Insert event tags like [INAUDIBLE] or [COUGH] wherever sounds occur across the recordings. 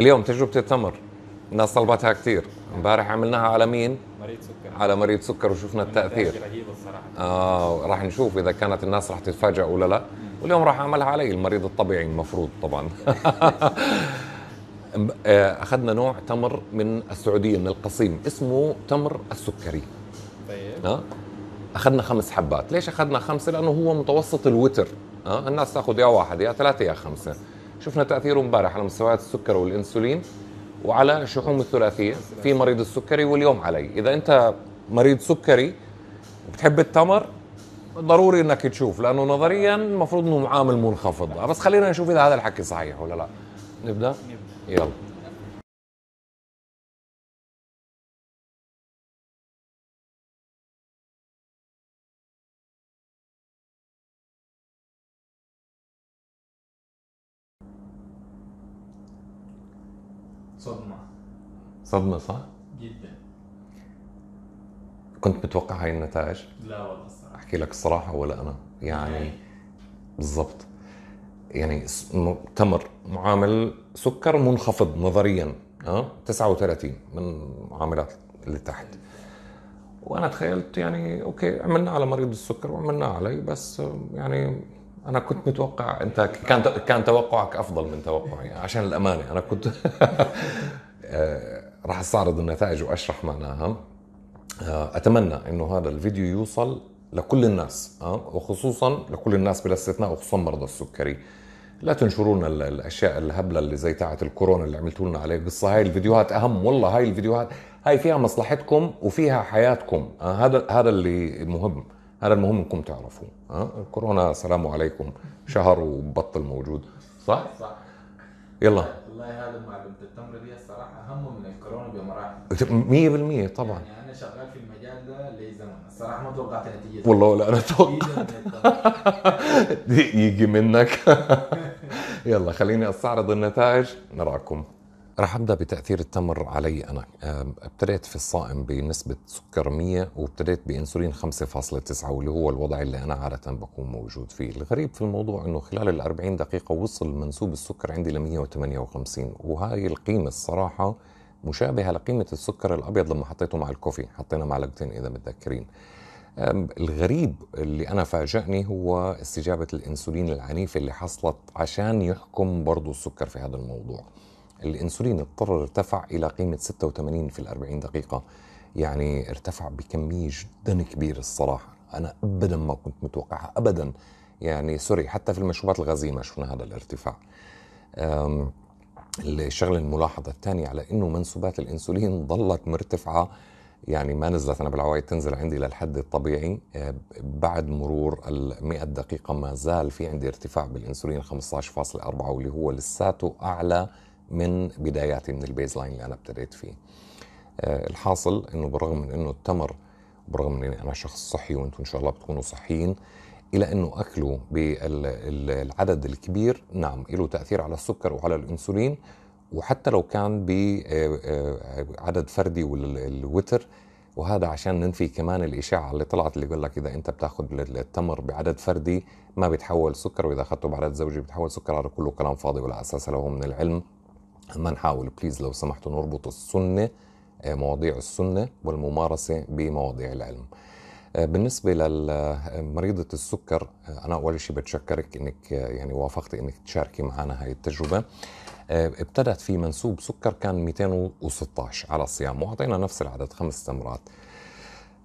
اليوم تجربه التمر الناس طلبتها كثير امبارح عملناها على مين مريض سكر على مريض سكر وشفنا التاثير رهيبه الصراحه اه راح نشوف اذا كانت الناس راح تتفاجأ ولا لا واليوم راح اعملها علي المريض الطبيعي المفروض طبعا [LAUGHS] آه، اخذنا نوع تمر من السعوديه من القصيم اسمه تمر السكري طيب آه؟ اخذنا خمس حبات ليش اخذنا خمسه لانه هو متوسط الوتر آه؟ الناس تاخذ يا واحد يا ثلاثه يا خمسه شفنا تاثيره امبارح على مستويات السكر والانسولين وعلى الشحوم الثلاثيه في مريض السكري واليوم علي اذا انت مريض سكري وبتحب التمر ضروري انك تشوف لانه نظريا المفروض انه عامل منخفض بس خلينا نشوف اذا هذا الحكي صحيح ولا لا نبدا, نبدأ. يلا صدمة صدمة صح؟ جدا كنت متوقع هاي النتائج؟ لا والله الصراحة احكي لك الصراحة ولا انا يعني بالضبط يعني تمر معامل سكر منخفض نظريا ها 39 من معاملات اللي تحت وانا تخيلت يعني اوكي عملنا على مريض السكر وعملنا علي بس يعني انا كنت متوقع انت كان كان توقعك افضل من توقعي عشان الامانه انا كنت [LAUGHS] آه، راح استعرض النتائج واشرح معناها آه، اتمنى انه هذا الفيديو يوصل لكل الناس آه، وخصوصا لكل الناس بلا استثناء وخصوصا مرضى السكري لا تنشروا لنا الاشياء الهبله اللي زي تاعت الكورونا اللي عملتوا لنا عليه قصه هاي الفيديوهات اهم والله هاي الفيديوهات هاي فيها مصلحتكم وفيها حياتكم هذا هذا اللي مهم هذا المهم انكم تعرفوه ها الكورونا سلام عليكم شهر وبطل موجود صح؟ صح يلا والله هذا معلومه التمر دي الصراحه اهم من الكورونا بمراحل 100% طبعا يعني انا شغال في المجال ده لزمن الصراحه ما توقعت نتيجه والله ولا انا توقعت [LAUGHS] يجي منك [LAUGHS] يلا خليني استعرض النتائج نراكم رح ابدا بتاثير التمر علي انا ابتديت في الصائم بنسبه سكر 100 وابتديت بانسولين 5.9 واللي هو الوضع اللي انا عاده بكون موجود فيه الغريب في الموضوع انه خلال ال 40 دقيقه وصل منسوب السكر عندي ل 158 وهاي القيمه الصراحه مشابهه لقيمه السكر الابيض لما حطيته مع الكوفي حطينا معلقتين اذا متذكرين الغريب اللي انا فاجأني هو استجابه الانسولين العنيفه اللي حصلت عشان يحكم برضه السكر في هذا الموضوع الانسولين اضطر ارتفع الى قيمه 86 في ال 40 دقيقه يعني ارتفع بكميه جدا كبيره الصراحه انا ابدا ما كنت متوقعها ابدا يعني سوري حتى في المشروبات الغازيه ما شفنا هذا الارتفاع الشغله الملاحظه الثانيه على انه منسوبات الانسولين ظلت مرتفعه يعني ما نزلت انا بالعوايد تنزل عندي للحد الطبيعي أه، بعد مرور ال 100 دقيقه ما زال في عندي ارتفاع بالانسولين 15.4 واللي هو لساته اعلى من بداياتي من البيز لاين اللي انا ابتديت فيه آه، الحاصل انه بالرغم من انه التمر برغم من اني انا شخص صحي وانتم ان شاء الله بتكونوا صحيين الى انه اكله بالعدد الكبير نعم له تاثير على السكر وعلى الانسولين وحتى لو كان بعدد آه، آه، فردي والوتر وهذا عشان ننفي كمان الإشاعة اللي طلعت اللي بيقول لك إذا أنت بتاخذ التمر بعدد فردي ما بيتحول سكر وإذا أخذته بعدد زوجي بيتحول سكر هذا كله كلام فاضي ولا أساس له من العلم ما نحاول بليز لو سمحتوا نربط السنه آه، مواضيع السنه والممارسه بمواضيع العلم آه، بالنسبه لمريضه آه، السكر انا اول شيء بتشكرك انك يعني وافقتي انك تشاركي معنا هاي التجربه ابتدت في منسوب سكر كان 216 على الصيام واعطينا نفس العدد خمس تمرات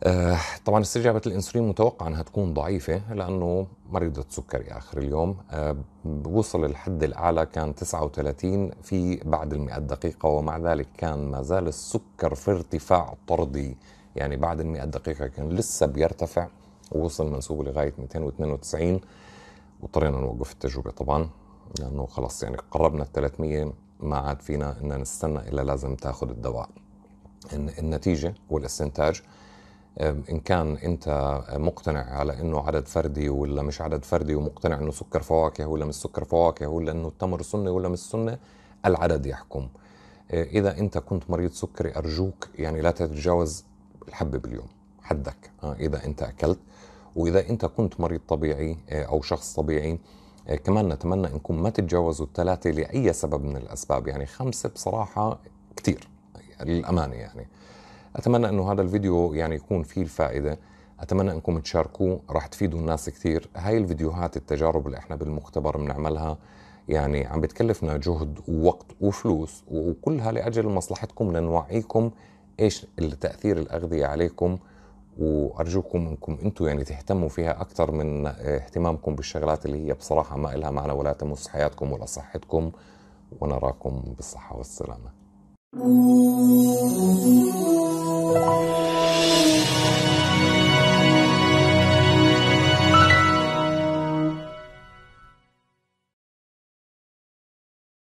آه، طبعا استجابة الأنسولين متوقع أنها تكون ضعيفة لأنه مريضة سكري آخر اليوم آه، وصل الحد الأعلى كان 39 في بعد المئة دقيقة ومع ذلك كان ما زال السكر في ارتفاع طردي يعني بعد المئة دقيقة كان لسه بيرتفع ووصل منسوبه لغاية 292 واضطرينا نوقف التجربة طبعا لأنه خلص يعني قربنا ال 300 ما عاد فينا أن نستنى إلا لازم تاخذ الدواء النتيجة والاستنتاج ان كان انت مقتنع على انه عدد فردي ولا مش عدد فردي ومقتنع انه سكر فواكه ولا مش سكر فواكه ولا انه التمر سنه ولا مش سنه العدد يحكم آه، اذا انت كنت مريض سكري ارجوك يعني لا تتجاوز الحبه باليوم حدك آه، اذا انت اكلت واذا انت كنت مريض طبيعي آه، او شخص طبيعي كمان نتمنى انكم ما تتجاوزوا الثلاثه لاي سبب من الاسباب يعني خمسه بصراحه كثير للامانه يعني اتمنى انه هذا الفيديو يعني يكون فيه الفائده اتمنى انكم تشاركوه راح تفيدوا الناس كثير هاي الفيديوهات التجارب اللي احنا بالمختبر بنعملها يعني عم بتكلفنا جهد ووقت وفلوس وكلها لاجل مصلحتكم لنوعيكم ايش التاثير الاغذيه عليكم وارجوكم انكم انتم يعني تهتموا فيها اكثر من اهتمامكم بالشغلات اللي هي بصراحه ما لها معنى ولا تمس حياتكم ولا صحتكم ونراكم بالصحه والسلامه 在该片中，